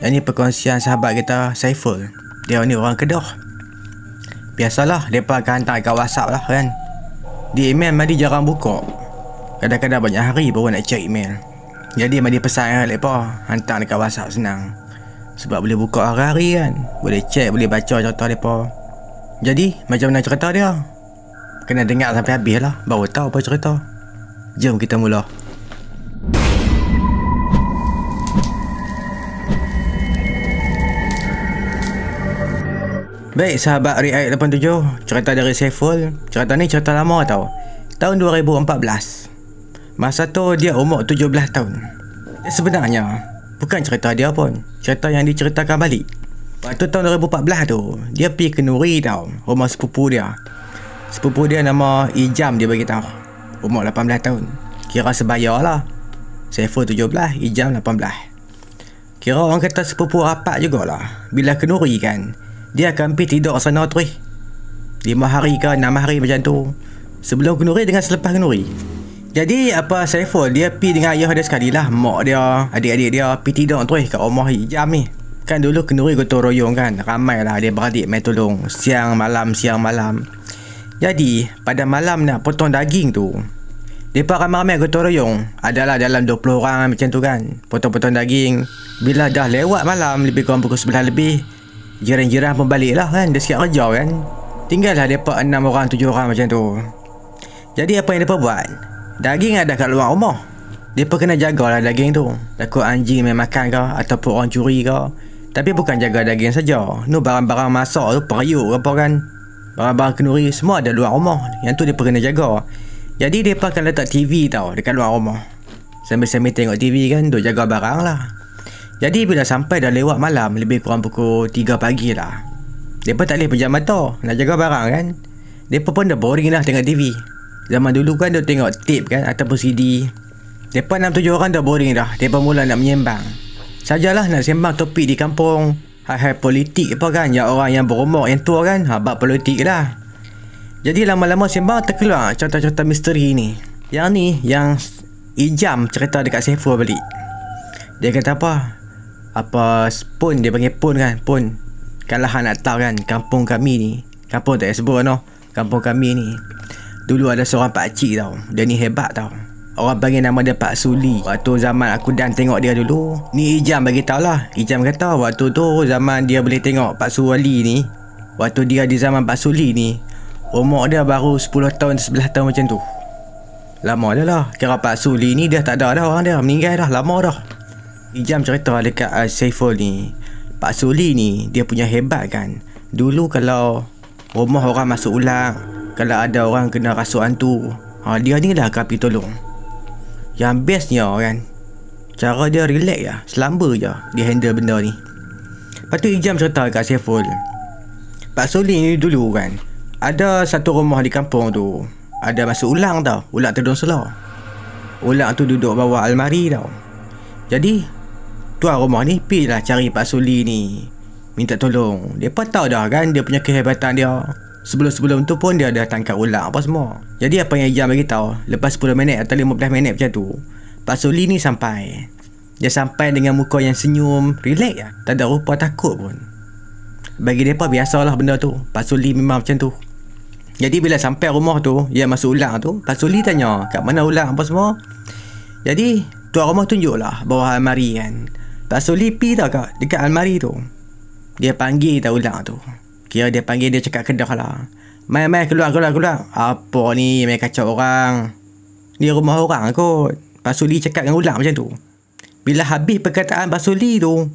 Yang ni perkongsian sahabat kita Saiful Dia ni orang kedah Biasalah Mereka akan hantar kat whatsapp lah kan Di email Madi jarang buka Kadang-kadang banyak hari baru nak check email Jadi Madi pesan kan mereka Hantar dekat whatsapp senang Sebab boleh buka hari-hari kan Boleh check boleh baca cerita mereka Jadi macam mana cerita dia Kena dengar sampai habis lah Baru tahu apa cerita Jom kita mula Jom kita mula Baik sahabat React 87 Cerita dari Seiful Cerita ni cerita lama tau Tahun 2014 Masa tu dia umur 17 tahun Sebenarnya Bukan cerita dia pun Cerita yang diceritakan balik Waktu tahun 2014 tu Dia pi ke Nuri tau Rumah sepupu dia Sepupu dia nama Ijam dia bagi tau Umur 18 tahun Kira sebaya lah Saiful 17 Ijam 18 Kira orang kata sepupu rapat jugalah Bila ke Nuri kan dia akan hampir tidur sana tu eh. Lima hari ke enam hari macam tu. Sebelum kenuri dengan selepas kenuri. Jadi apa Saiful dia pi dengan ayah dia sekali lah. Mak dia, adik-adik dia pi tidur tu eh kat rumah hijam ni. Kan dulu kenuri gotong royong kan. Ramai dia beradik main tolong. Siang malam, siang malam. Jadi pada malam nak potong daging tu. Mereka ramai-ramai gotong royong. Adalah dalam 20 orang macam tu kan. Potong-potong daging. Bila dah lewat malam lebih kurang pukul 11 lebih. Jiran-jiran pun balik lah kan Dia siap kerja kan Tinggal lah mereka enam orang tujuh orang macam tu Jadi apa yang mereka buat Daging ada kat luar rumah Mereka kena jaga lah daging tu Takut anjing main makan ke Ataupun orang curi ke Tapi bukan jaga daging saja Nu barang-barang masak tu periuk ke apa kan Barang-barang kenuri semua ada luar rumah Yang tu mereka kena jaga Jadi mereka akan letak TV tau Dekat luar rumah Sambil-sambil tengok TV kan Duk jaga barang lah jadi bila sampai dah lewat malam lebih kurang pukul 3 pagi lah Mereka tak boleh pejam mata nak jaga barang kan Mereka pun dah boring lah tengok TV Zaman dulu kan dia tengok tape kan ataupun CD Mereka 6-7 orang dah boring dah Mereka mula nak menyembang Sajalah nak sembang topik di kampung Hal-hal politik apa kan Yang orang yang berumur yang tua kan Habak politik lah Jadi lama-lama sembang terkeluar Cerita-cerita misteri ni Yang ni yang Ijam cerita dekat Sefo balik Dia kata apa apa pun dia panggil pun kan pun kalau nak tahu kan kampung kami ni kampung tak sebut no kampung kami ni dulu ada seorang pak cik tau dia ni hebat tau orang panggil nama dia pak suli waktu zaman aku dan tengok dia dulu ni ijam bagi tahu lah ijam kata waktu tu zaman dia boleh tengok pak suli ni waktu dia di zaman pak suli ni umur dia baru 10 tahun 11 tahun macam tu lama dah lah kira pak suli ni dia tak ada dah orang dia meninggal dah lama dah Ijam cerita dekat uh, Saiful ni Pak Suli ni dia punya hebat kan Dulu kalau rumah orang masuk ulang Kalau ada orang kena rasuk hantu ha, Dia ni lah akan tolong Yang bestnya lah kan Cara dia relax ya, selamba je dia handle benda ni Lepas tu Ijam cerita kat Saiful Pak Suli ni dulu kan Ada satu rumah di kampung tu Ada masuk ulang tau, ulang terdun selar Ulang tu duduk bawah almari tau Jadi tuan rumah ni pilah cari Pak Suli ni. Minta tolong. Dia tahu dah kan dia punya kehebatan dia. Sebelum-sebelum tu pun dia dah tangkap ulang apa semua. Jadi apa yang Ijam bagi tahu, lepas 10 minit atau 15 minit macam tu, Pak Suli ni sampai. Dia sampai dengan muka yang senyum, relax lah. Tak ada rupa takut pun. Bagi dia pun biasalah benda tu. Pak Suli memang macam tu. Jadi bila sampai rumah tu, yang masuk ulang tu, Pak Suli tanya, kat mana ulang apa semua? Jadi, tuan rumah tunjuklah bawah almari kan. Pasal lipi tau kak Dekat almari tu Dia panggil tau ulang tu Kira dia panggil dia cakap kedah lah Main-main keluar keluar keluar Apa ni main kacau orang ni rumah orang kot Pasuli cakap dengan ulang macam tu Bila habis perkataan Pasuli tu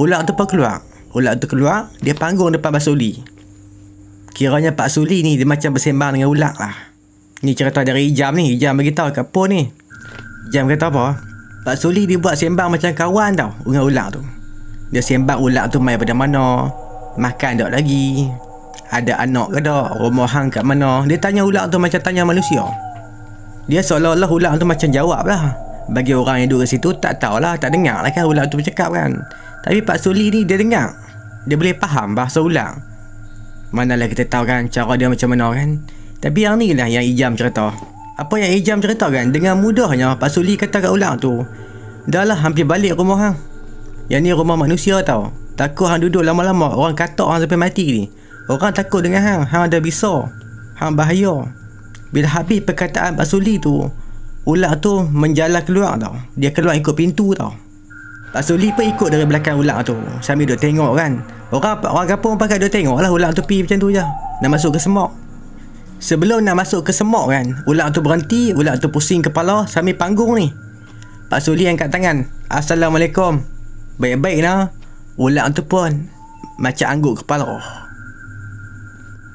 Ulang tu pun keluar Ulang tu keluar Dia panggung depan Pasuli Kiranya Pak Suli ni dia macam bersembang dengan ulang lah Ni cerita dari Ijam ni Ijam beritahu kat Poh ni Ijam kata apa? Pak Suli dia buat sembang macam kawan tau dengan ulak tu. Dia sembang ulak tu main pada mana, makan tak lagi, ada anak ke tak, rumah hang kat mana. Dia tanya ulak tu macam tanya manusia. Dia seolah-olah ulak tu macam jawab lah. Bagi orang yang duduk kat situ tak tahu lah, tak dengar lah kan ulak tu bercakap kan. Tapi Pak Suli ni dia dengar. Dia boleh faham bahasa ulak. Manalah kita tahu kan cara dia macam mana kan. Tapi yang ni lah yang Ijam cerita. Apa yang Ijam cerita kan Dengan mudahnya Pak Suli kata kat ulang tu Dah lah hampir balik rumah hang Yang ni rumah manusia tau Takut hang duduk lama-lama Orang katok hang sampai mati ni Orang takut dengan hang Hang ada bisa Hang bahaya Bila habis perkataan Pak Suli tu Ulak tu menjala keluar tau Dia keluar ikut pintu tau Pak Suli pun ikut dari belakang ulak tu Sambil duk tengok kan Orang orang kapung pakai duk tengok lah Ulak tu pergi macam tu je Nak masuk ke semak Sebelum nak masuk ke semok kan, ulang tu berhenti, ulang tu pusing kepala sambil panggung ni. Pak Suli kat tangan. Assalamualaikum. Baik-baik lah. Ulang tu pun macam angguk kepala.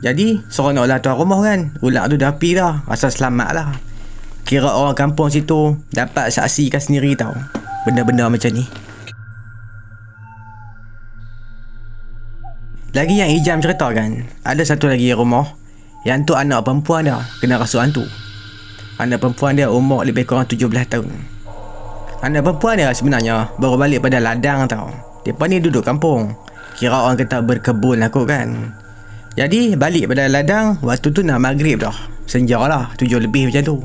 Jadi, ulang tu rumah kan. Ulang tu dah pergi dah. Rasa selamat lah. Kira orang kampung situ dapat saksikan sendiri tau. Benda-benda macam ni. Lagi yang hijam cerita kan. Ada satu lagi rumah. Yang tu anak perempuan dia kena rasa tu. Anak perempuan dia umur lebih kurang 17 tahun. Anak perempuan dia sebenarnya baru balik pada ladang tau. Dia ni duduk kampung. Kira orang kata berkebun aku lah kan. Jadi balik pada ladang waktu tu nak maghrib dah. Senja lah 7 lebih macam tu.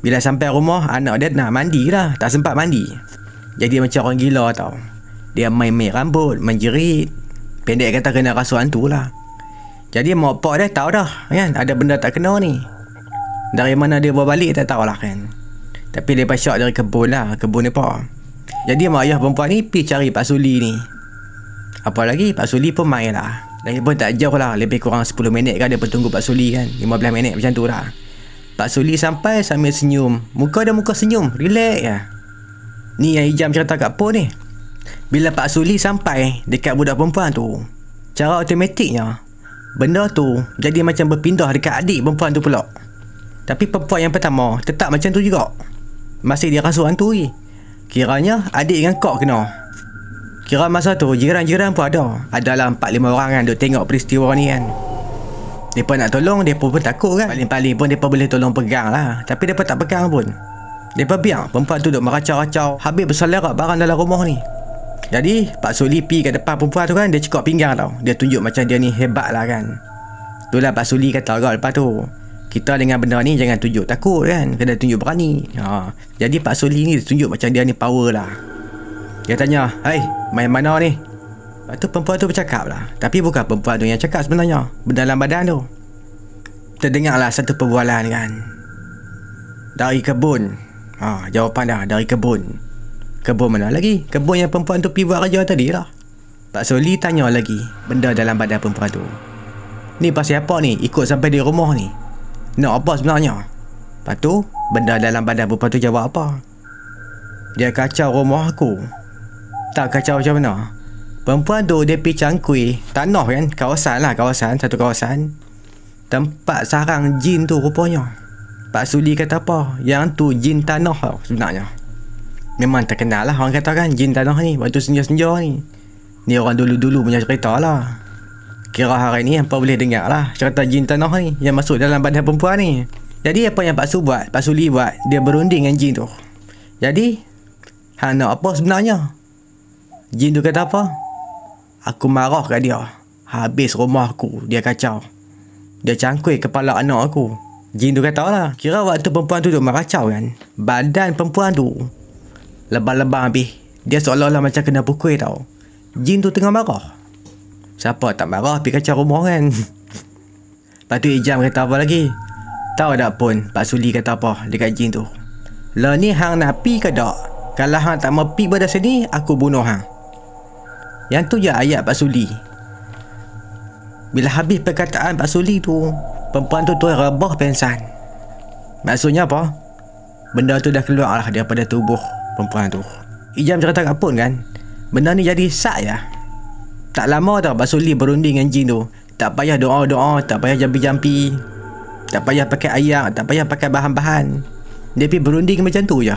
Bila sampai rumah anak dia nak mandi lah. Tak sempat mandi. Jadi macam orang gila tau. Dia main-main rambut, menjerit. Pendek kata kena rasa tu lah. Jadi mak pak dia tahu dah kan ada benda tak kena ni. Dari mana dia bawa balik tak tahulah kan. Tapi dia pasak dari kebun lah, kebun dia pak. Jadi mak ayah perempuan ni pergi cari Pak Suli ni. Apalagi Pak Suli pun main lah. Lagi pun tak jauh lah, lebih kurang 10 minit kan dia pun tunggu Pak Suli kan. 15 minit macam tu lah. Pak Suli sampai sambil senyum. Muka dia muka senyum, relax ya. Ni yang hijam cerita kat Po ni. Bila Pak Suli sampai dekat budak perempuan tu, cara automatiknya benda tu jadi macam berpindah dekat adik perempuan tu pula. Tapi perempuan yang pertama tetap macam tu juga. Masih dia rasa hantu lagi. Kiranya adik dengan kok kena. Kira masa tu jiran-jiran pun ada. Adalah 4-5 orang yang duk tengok peristiwa ni kan. Mereka nak tolong, mereka pun takut kan. Paling-paling pun mereka boleh tolong pegang lah. Tapi mereka tak pegang pun. Mereka biar perempuan tu duduk meracau-racau. Habis berselerak barang dalam rumah ni. Jadi Pak Suli pi kat depan perempuan tu kan dia cekok pinggang tau. Dia tunjuk macam dia ni hebat lah kan. Itulah Pak Suli kata agak lepas tu. Kita dengan benda ni jangan tunjuk takut kan. Kena tunjuk berani. Ha. Jadi Pak Suli ni tunjuk macam dia ni power lah. Dia tanya, hey main mana ni? Lepas tu perempuan tu bercakap lah. Tapi bukan perempuan tu yang cakap sebenarnya. Berdalam badan tu. Terdengar lah satu perbualan kan. Dari kebun. Ha, jawapan dah Dari kebun. Kebun mana lagi? Kebun yang perempuan tu pergi buat kerja tadi lah. Pak Soli tanya lagi benda dalam badan perempuan tu. Ni pasal apa ni? Ikut sampai di rumah ni. Nak apa sebenarnya? Lepas tu, benda dalam badan perempuan tu jawab apa? Dia kacau rumah aku. Tak kacau macam mana? Perempuan tu dia pergi cangkui tanah kan? Kawasan lah kawasan, satu kawasan. Tempat sarang jin tu rupanya. Pak Suli kata apa? Yang tu jin tanah lah sebenarnya. Memang terkenal lah orang kata kan jin tanah ni batu senja-senja ni Ni orang dulu-dulu punya cerita lah Kira hari ni apa boleh dengar lah Cerita jin tanah ni Yang masuk dalam badan perempuan ni Jadi apa yang Pak Su buat Pak Su buat Dia berunding dengan jin tu Jadi Han nak apa sebenarnya Jin tu kata apa Aku marah kat dia Habis rumah aku Dia kacau Dia cangkui kepala anak aku Jin tu kata lah Kira waktu perempuan tu duduk meracau kan Badan perempuan tu lebah-lebah habis. Dia seolah-olah macam kena pukul tau. Jin tu tengah marah. Siapa tak marah pergi kacau rumah kan? Lepas tu Ijam kata apa lagi? Tahu tak pun Pak Suli kata apa dekat Jin tu. Lah ni hang nak pi ke tak? Kalau hang tak mau pi pada sini, aku bunuh hang. Yang tu je ayat Pak Suli. Bila habis perkataan Pak Suli tu, perempuan tu tu rebah pensan. Maksudnya apa? Benda tu dah keluar lah daripada tubuh perempuan tu Ijam cerita kat pun kan Benda ni jadi sak ya Tak lama dah Basuli berunding dengan jin tu Tak payah doa-doa Tak payah jampi-jampi Tak payah pakai ayak Tak payah pakai bahan-bahan Dia pergi berunding macam tu je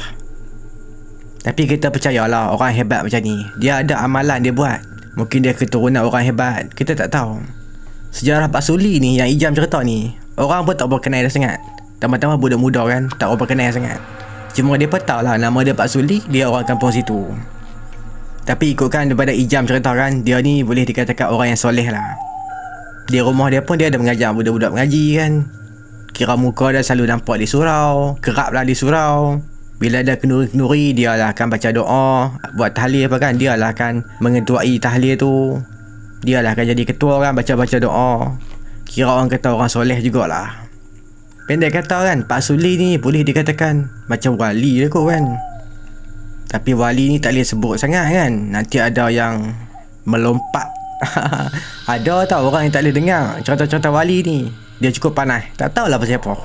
Tapi kita percayalah Orang hebat macam ni Dia ada amalan dia buat Mungkin dia keturunan orang hebat Kita tak tahu Sejarah Basuli ni Yang Ijam cerita ni Orang pun tak berkenal dia sangat Tambah-tambah budak muda kan Tak berkenal sangat Cuma dia tahu lah nama dia Pak Suli, dia orang kampung situ. Tapi ikutkan daripada Ijam cerita kan, dia ni boleh dikatakan orang yang soleh lah. Di rumah dia pun dia ada mengajar budak-budak mengaji kan. Kira muka dia selalu nampak di surau, kerap lah di surau. Bila ada kenuri-kenuri, dia lah akan baca doa, buat tahlil apa kan, dia lah akan mengetuai tahlil tu. Dia lah akan jadi ketua kan, baca-baca doa. Kira orang kata orang soleh jugalah. Pendek kata kan Pak Suli ni boleh dikatakan Macam wali lah kot kan Tapi wali ni tak boleh sebut sangat kan Nanti ada yang Melompat Ada tau orang yang tak boleh dengar Contoh-contoh wali ni Dia cukup panas Tak tahulah pasal apa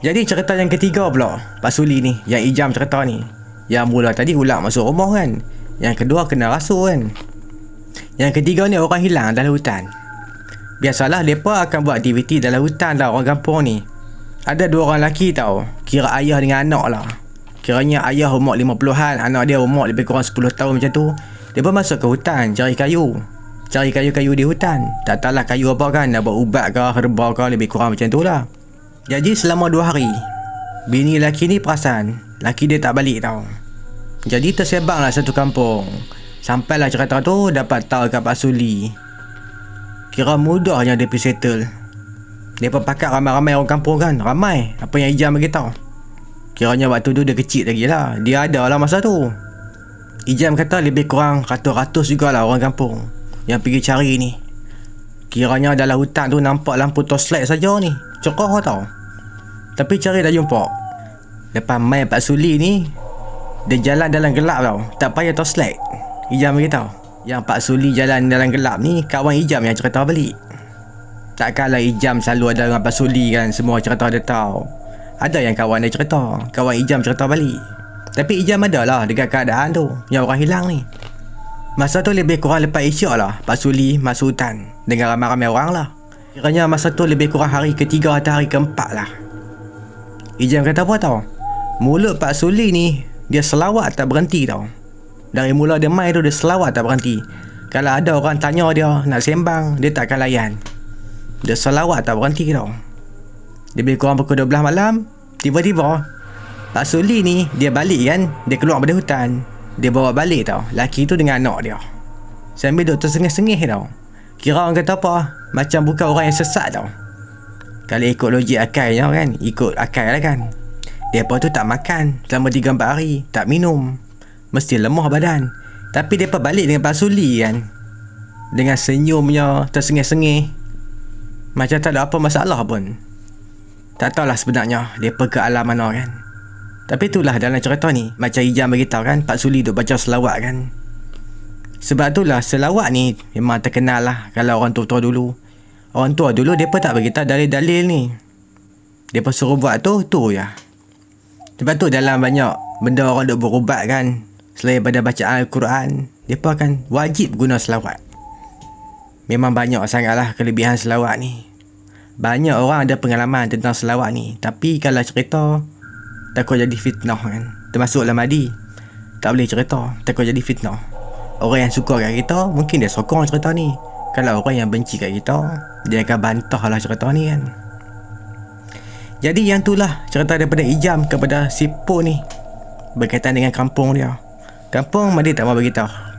Jadi cerita yang ketiga pula Pak Suli ni Yang ijam cerita ni Yang mula tadi ulang masuk rumah kan Yang kedua kena rasuk kan Yang ketiga ni orang hilang dalam hutan Biasalah mereka akan buat aktiviti dalam hutan lah orang kampung ni Ada dua orang lelaki tau Kira ayah dengan anak lah Kiranya ayah umur lima puluhan Anak dia umur lebih kurang sepuluh tahun macam tu Mereka masuk ke hutan cari kayu Cari kayu-kayu di hutan Tak tahulah kayu apa kan Nak buat ubat ke herba ke lebih kurang macam tu lah Jadi selama dua hari Bini lelaki ni perasan Lelaki dia tak balik tau Jadi lah satu kampung Sampailah cerita tu dapat tahu kat Pak Suli Kira mudahnya dia pergi settle Dia pun pakat ramai-ramai orang kampung kan Ramai Apa yang Ijam beritahu Kiranya waktu tu dia kecil lagi lah Dia ada lah masa tu Ijam kata lebih kurang ratus-ratus jugalah orang kampung Yang pergi cari ni Kiranya dalam hutan tu nampak lampu toslet saja ni Cukup lah tau Tapi cari dah jumpa Lepas main Pak Suli ni Dia jalan dalam gelap tau Tak payah toslet Ijam beritahu yang Pak Suli jalan dalam gelap ni Kawan Ijam yang cerita balik Takkanlah Ijam selalu ada dengan Pak Suli kan Semua cerita dia tahu Ada yang kawan dia cerita Kawan Ijam cerita balik Tapi Ijam ada lah dekat keadaan tu Yang orang hilang ni Masa tu lebih kurang lepas isyak lah Pak Suli masuk hutan Dengan ramai-ramai orang lah Kiranya masa tu lebih kurang hari ketiga atau hari keempat lah Ijam kata apa tau Mulut Pak Suli ni Dia selawat tak berhenti tau dari mula dia main tu dia selawat tak berhenti Kalau ada orang tanya dia nak sembang Dia takkan layan Dia selawat tak berhenti tau Lebih kurang pukul 12 malam Tiba-tiba Pak Suli ni dia balik kan Dia keluar pada hutan Dia bawa balik tau Laki tu dengan anak dia Sambil dia tersengih-sengih tau Kira orang kata apa Macam bukan orang yang sesat tau Kalau ikut logik akal kan Ikut akal lah kan Dia apa tu tak makan Selama 3-4 hari Tak minum Mesti lemah badan Tapi dia mereka balik dengan Pak Suli kan Dengan senyumnya Tersengih-sengih Macam tak ada apa masalah pun Tak tahulah sebenarnya Mereka ke alam mana kan Tapi itulah dalam cerita ni Macam Ijan beritahu kan Pak Suli duk baca selawat kan Sebab itulah selawat ni Memang terkenal lah Kalau orang tua-tua dulu Orang tua dulu dia Mereka tak beritahu dalil-dalil ni Mereka suruh buat tu Tu ya Sebab tu dalam banyak benda orang duk berubat kan selain daripada baca Al-Quran, mereka akan wajib guna selawat. Memang banyak sangatlah kelebihan selawat ni. Banyak orang ada pengalaman tentang selawat ni. Tapi kalau cerita, takut jadi fitnah kan. Termasuklah madi tak boleh cerita, takut jadi fitnah. Orang yang suka kat kita, mungkin dia sokong cerita ni. Kalau orang yang benci kat kita, dia akan bantah lah cerita ni kan. Jadi yang itulah cerita daripada Ijam kepada Sipo ni berkaitan dengan kampung dia. Kampung Mak tak mau bagi tahu.